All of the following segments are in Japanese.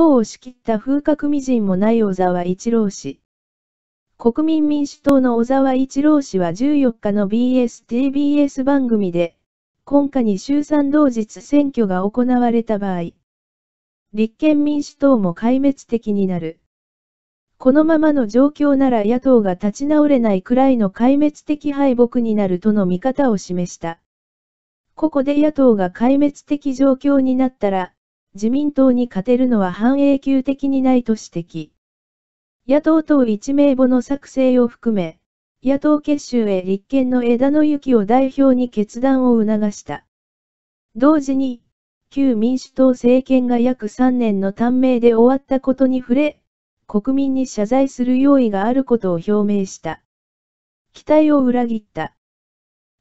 党を仕切った風格微塵もない小沢一郎氏。国民民主党の小沢一郎氏は14日の BS-TBS 番組で、今夏に衆参同日選挙が行われた場合、立憲民主党も壊滅的になる。このままの状況なら野党が立ち直れないくらいの壊滅的敗北になるとの見方を示した。ここで野党が壊滅的状況になったら、自民党に勝てるのは半永久的にないと指摘。野党等一名簿の作成を含め、野党結集へ立憲の枝野幸を代表に決断を促した。同時に、旧民主党政権が約3年の短命で終わったことに触れ、国民に謝罪する用意があることを表明した。期待を裏切った。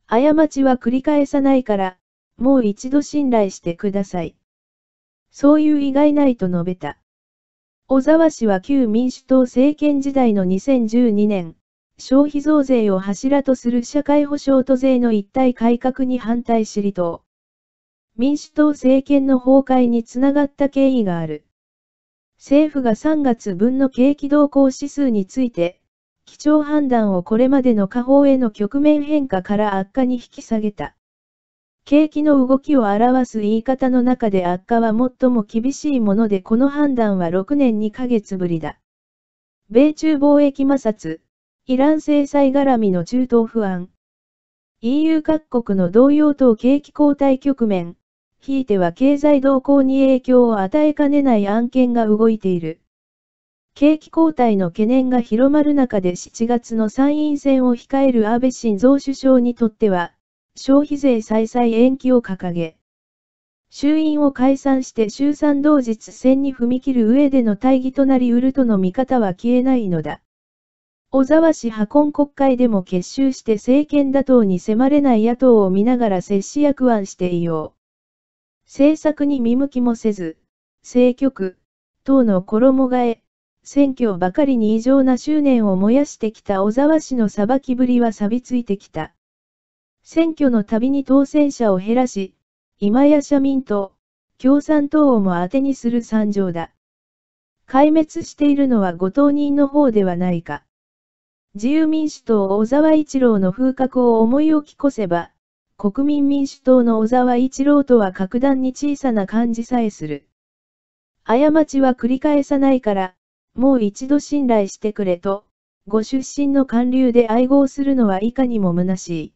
過ちは繰り返さないから、もう一度信頼してください。そういう意外ないと述べた。小沢氏は旧民主党政権時代の2012年、消費増税を柱とする社会保障と税の一体改革に反対し離党。民主党政権の崩壊につながった経緯がある。政府が3月分の景気動向指数について、基調判断をこれまでの下方への局面変化から悪化に引き下げた。景気の動きを表す言い方の中で悪化は最も厳しいものでこの判断は6年2ヶ月ぶりだ。米中貿易摩擦、イラン制裁絡みの中東不安。EU 各国の同様と景気後退局面、ひいては経済動向に影響を与えかねない案件が動いている。景気後退の懸念が広まる中で7月の参院選を控える安倍晋三首相にとっては、消費税再々延期を掲げ、衆院を解散して衆参同日戦に踏み切る上での大義となりうるとの見方は消えないのだ。小沢氏破根国会でも結集して政権打倒に迫れない野党を見ながら接し役案していよう。政策に見向きもせず、政局、党の衣替え、選挙ばかりに異常な執念を燃やしてきた小沢氏の裁きぶりは錆びついてきた。選挙のたびに当選者を減らし、今や社民党、共産党をも当てにする惨状だ。壊滅しているのはご当人の方ではないか。自由民主党小沢一郎の風格を思い起きこせば、国民民主党の小沢一郎とは格段に小さな感じさえする。過ちは繰り返さないから、もう一度信頼してくれと、ご出身の官流で愛合するのはいかにも虚しい。